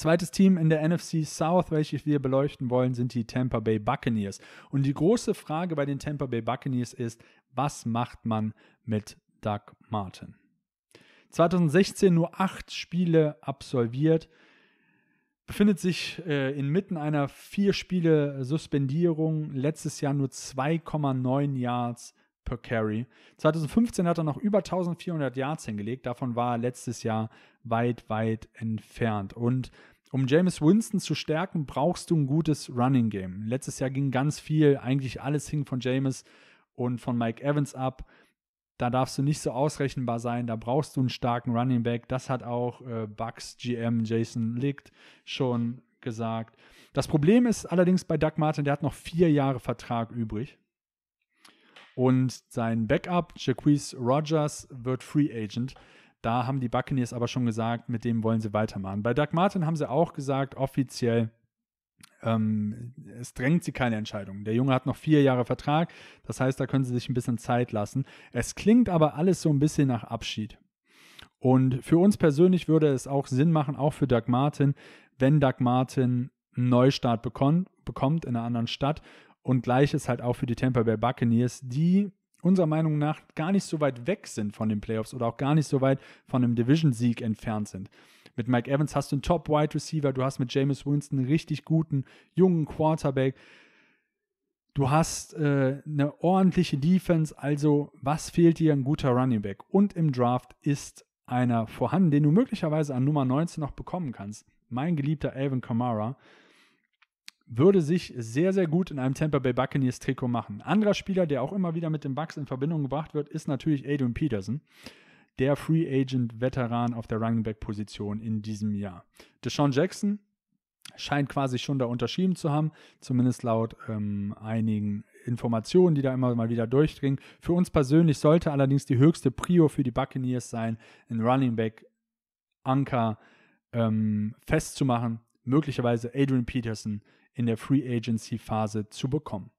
Zweites Team in der NFC South, welches wir beleuchten wollen, sind die Tampa Bay Buccaneers. Und die große Frage bei den Tampa Bay Buccaneers ist, was macht man mit Doug Martin? 2016 nur acht Spiele absolviert, befindet sich äh, inmitten einer vier Spiele Suspendierung, letztes Jahr nur 2,9 Yards per Carry. 2015 hat er noch über 1400 Yards hingelegt. Davon war er letztes Jahr weit, weit entfernt. Und um James Winston zu stärken, brauchst du ein gutes Running Game. Letztes Jahr ging ganz viel, eigentlich alles hing von James und von Mike Evans ab. Da darfst du nicht so ausrechenbar sein. Da brauchst du einen starken Running Back. Das hat auch äh, Bucks GM Jason Licht schon gesagt. Das Problem ist allerdings bei Doug Martin, der hat noch vier Jahre Vertrag übrig. Und sein Backup, Jaquise Rogers, wird Free Agent. Da haben die Buccaneers aber schon gesagt, mit dem wollen sie weitermachen. Bei Doug Martin haben sie auch gesagt, offiziell, ähm, es drängt sie keine Entscheidung. Der Junge hat noch vier Jahre Vertrag, das heißt, da können sie sich ein bisschen Zeit lassen. Es klingt aber alles so ein bisschen nach Abschied. Und für uns persönlich würde es auch Sinn machen, auch für Doug Martin, wenn Doug Martin einen Neustart bekommt, bekommt in einer anderen Stadt und gleiches halt auch für die Tampa Bay Buccaneers, die unserer Meinung nach gar nicht so weit weg sind von den Playoffs oder auch gar nicht so weit von einem Division-Sieg entfernt sind. Mit Mike Evans hast du einen Top-Wide Receiver, du hast mit Jameis Winston einen richtig guten, jungen Quarterback. Du hast äh, eine ordentliche Defense, also was fehlt dir? Ein guter Running Back. Und im Draft ist einer vorhanden, den du möglicherweise an Nummer 19 noch bekommen kannst. Mein geliebter Alvin Kamara, würde sich sehr, sehr gut in einem Tampa Bay Buccaneers Trikot machen. anderer Spieler, der auch immer wieder mit den Bucks in Verbindung gebracht wird, ist natürlich Adrian Peterson, der Free Agent Veteran auf der Running Back Position in diesem Jahr. Deshaun Jackson scheint quasi schon da unterschrieben zu haben, zumindest laut ähm, einigen Informationen, die da immer mal wieder durchdringen. Für uns persönlich sollte allerdings die höchste Prio für die Buccaneers sein, einen Running Back Anker ähm, festzumachen möglicherweise Adrian Peterson in der Free Agency Phase zu bekommen.